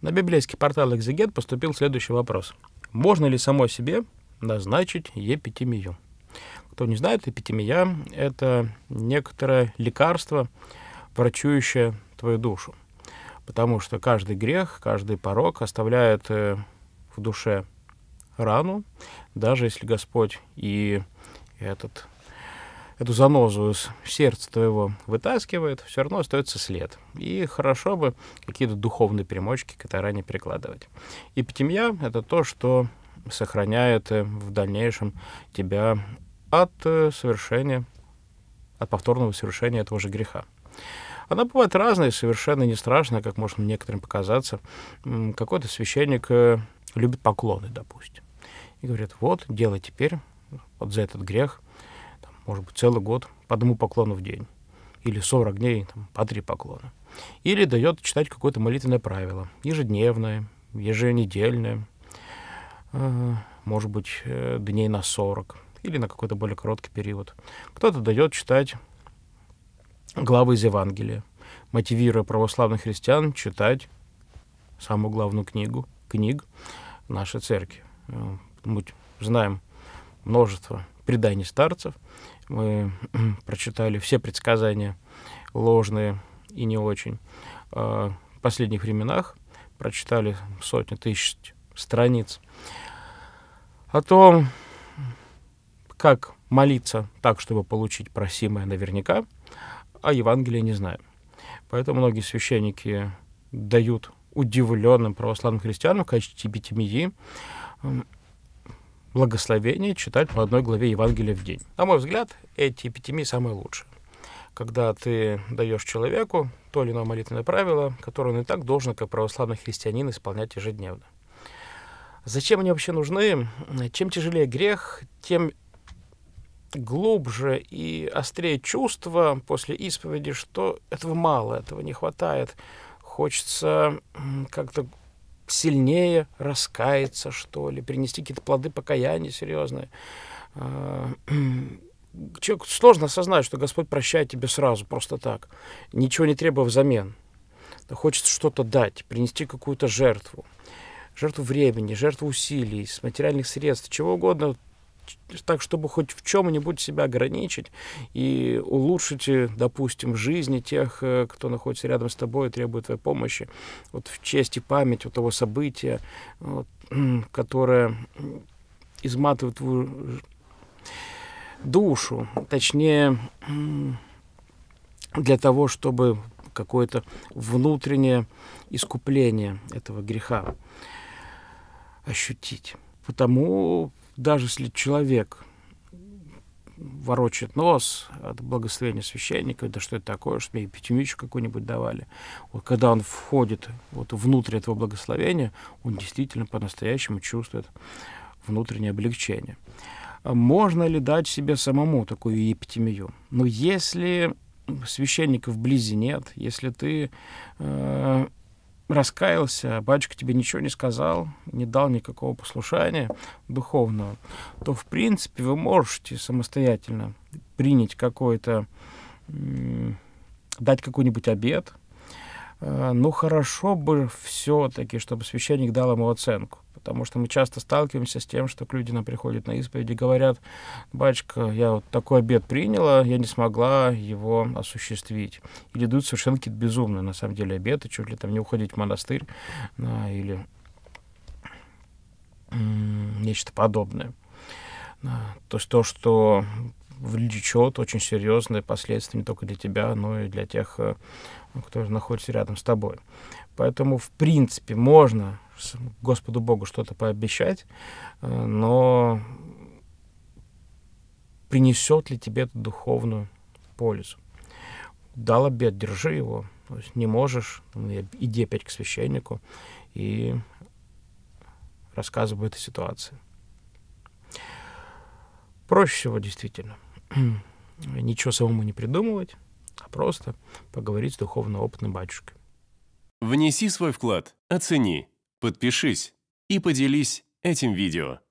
На библейский портал «Экзегет» поступил следующий вопрос. Можно ли самой себе назначить епитемию? Кто не знает, эпитемия – это некоторое лекарство, врачующее твою душу. Потому что каждый грех, каждый порог оставляет э, в душе рану, даже если Господь и этот эту занозу из сердца твоего вытаскивает, все равно остается след. И хорошо бы какие-то духовные примочки к этой ране прикладывать. И Эпитемия — это то, что сохраняет э, в дальнейшем тебя от э, совершения, от повторного совершения этого же греха. Она бывает разная, совершенно не страшная, как может некоторым показаться. Какой-то священник э, любит поклоны, допустим. И говорит, вот, дело теперь вот за этот грех — может быть, целый год по одному поклону в день, или 40 дней там, по три поклона. Или дает читать какое-то молитвенное правило, ежедневное, еженедельное, э, может быть, э, дней на 40 или на какой-то более короткий период. Кто-то дает читать главы из Евангелия, мотивируя православных христиан читать самую главную книгу, книг нашей церкви. Э, мы знаем множество преданий старцев. Мы прочитали все предсказания ложные и не очень а, в последних временах, прочитали сотни тысяч страниц о том, как молиться так, чтобы получить просимое наверняка, а Евангелие не знаем. Поэтому многие священники дают удивленным православным христианам в качестве битимии благословение читать по одной главе Евангелия в день. На мой взгляд, эти эпитемии самые лучшие. Когда ты даешь человеку то или иное молитвенное правило, которое он и так должен, как православный христианин, исполнять ежедневно. Зачем они вообще нужны? Чем тяжелее грех, тем глубже и острее чувство после исповеди, что этого мало, этого не хватает. Хочется как-то сильнее раскаяться, что ли, принести какие-то плоды покаяния серьезные. А, человек сложно осознать, что Господь прощает тебе сразу, просто так, ничего не требуя взамен. Хочется что-то дать, принести какую-то жертву жертву времени, жертву усилий, с материальных средств, чего угодно, так, чтобы хоть в чем-нибудь себя ограничить и улучшить, э, допустим, жизни тех, э, кто находится рядом с тобой и требует твоей помощи, вот в честь и память вот того события, вот, которое изматывает твою душу, точнее, для того, чтобы какое-то внутреннее искупление этого греха ощутить. Потому даже если человек ворочает нос от благословения священника, да что это такое, что мне эпитемичку какую-нибудь давали. Вот когда он входит вот внутрь этого благословения, он действительно по-настоящему чувствует внутреннее облегчение. А можно ли дать себе самому такую епитемию? Но ну, если священника вблизи нет, если ты э, раскаялся, батюшка тебе ничего не сказал, не дал никакого послушания духовного, то, в принципе, вы можете самостоятельно принять какой-то, дать какой-нибудь обед. Э, но хорошо бы все-таки, чтобы священник дал ему оценку. Потому что мы часто сталкиваемся с тем, что люди нам приходят на исповеди и говорят, батюшка, я вот такой обед приняла, я не смогла его осуществить. Или идут совершенно какие-то безумные, на самом деле, обеты, чуть ли там не уходить в монастырь, да, или нечто подобное. А, то, что влечет очень серьезные последствия не только для тебя, но и для тех, э, кто находится рядом с тобой. Поэтому, в принципе, можно Господу Богу что-то пообещать, э, но принесет ли тебе эту духовную пользу? Дал обед, держи его. То есть не можешь, иди опять к священнику и рассказывай об этой ситуации. Проще всего, действительно – ничего самому не придумывать, а просто поговорить с духовно опытным батюшкой. Внеси свой вклад, оцени, подпишись и поделись этим видео.